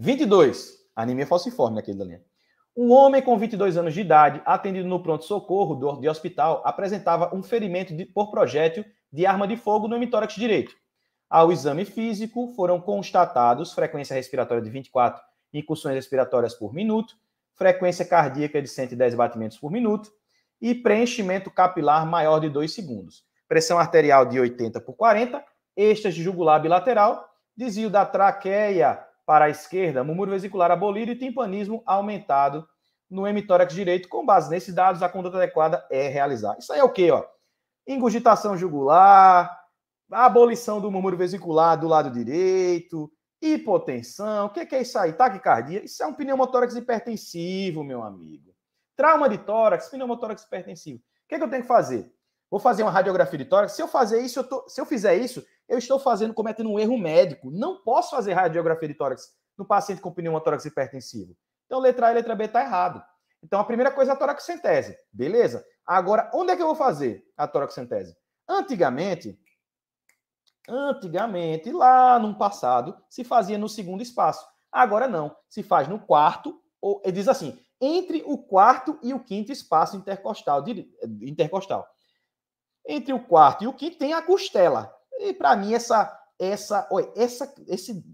22. Anemia falciforme naquele da linha. Um homem com 22 anos de idade, atendido no pronto-socorro de hospital, apresentava um ferimento de, por projétil de arma de fogo no hemitórax direito. Ao exame físico, foram constatados frequência respiratória de 24 incursões respiratórias por minuto, frequência cardíaca de 110 batimentos por minuto e preenchimento capilar maior de 2 segundos. Pressão arterial de 80 por 40, êxtase jugular bilateral, desvio da traqueia para a esquerda, murmúrio vesicular abolido e timpanismo aumentado no hemitórax direito. Com base nesses dados, a conduta adequada é realizar. Isso aí é o quê? Ó? Ingurgitação jugular, abolição do murmúrio vesicular do lado direito, hipotensão. O que, que é isso aí? Taquicardia? Isso é um pneumotórax hipertensivo, meu amigo. Trauma de tórax, pneumotórax hipertensivo. O que, que eu tenho que fazer? Vou fazer uma radiografia de tórax. Se eu fazer isso, eu tô, se eu fizer isso, eu estou fazendo, cometendo um erro médico. Não posso fazer radiografia de tórax no paciente com pneumotórax tórax hipertensivo. Então, letra A e letra B está errado. Então, a primeira coisa é a toraxentese. Beleza? Agora, onde é que eu vou fazer a toraxentese? Antigamente, antigamente, lá no passado, se fazia no segundo espaço. Agora não, se faz no quarto, ou diz assim, entre o quarto e o quinto espaço intercostal. intercostal. Entre o quarto e o quinto tem a costela. E para mim, essa, essa, essa, esse,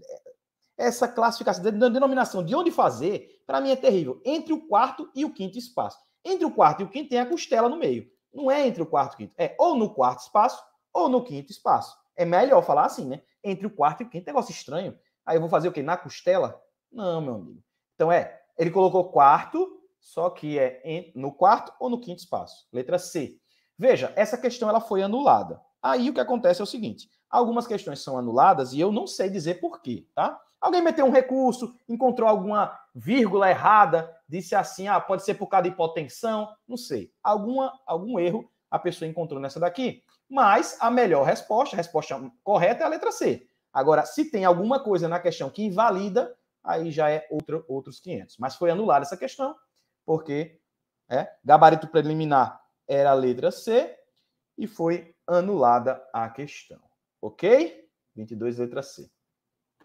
essa classificação, denominação de onde fazer, para mim é terrível. Entre o quarto e o quinto espaço. Entre o quarto e o quinto tem a costela no meio. Não é entre o quarto e o quinto. É ou no quarto espaço ou no quinto espaço. É melhor falar assim, né? Entre o quarto e o quinto. Negócio estranho. Aí eu vou fazer o quê? Na costela? Não, meu amigo. Então é, ele colocou quarto, só que é no quarto ou no quinto espaço. Letra C. Veja, essa questão ela foi anulada. Aí o que acontece é o seguinte: algumas questões são anuladas e eu não sei dizer por quê, tá? Alguém meteu um recurso, encontrou alguma vírgula errada, disse assim: ah, pode ser por causa de hipotensão, não sei. Alguma, algum erro a pessoa encontrou nessa daqui. Mas a melhor resposta, a resposta correta é a letra C. Agora, se tem alguma coisa na questão que invalida, aí já é outro, outros 500. Mas foi anulada essa questão, porque é, gabarito preliminar era a letra C e foi anulada a questão. Ok? 22, letra C.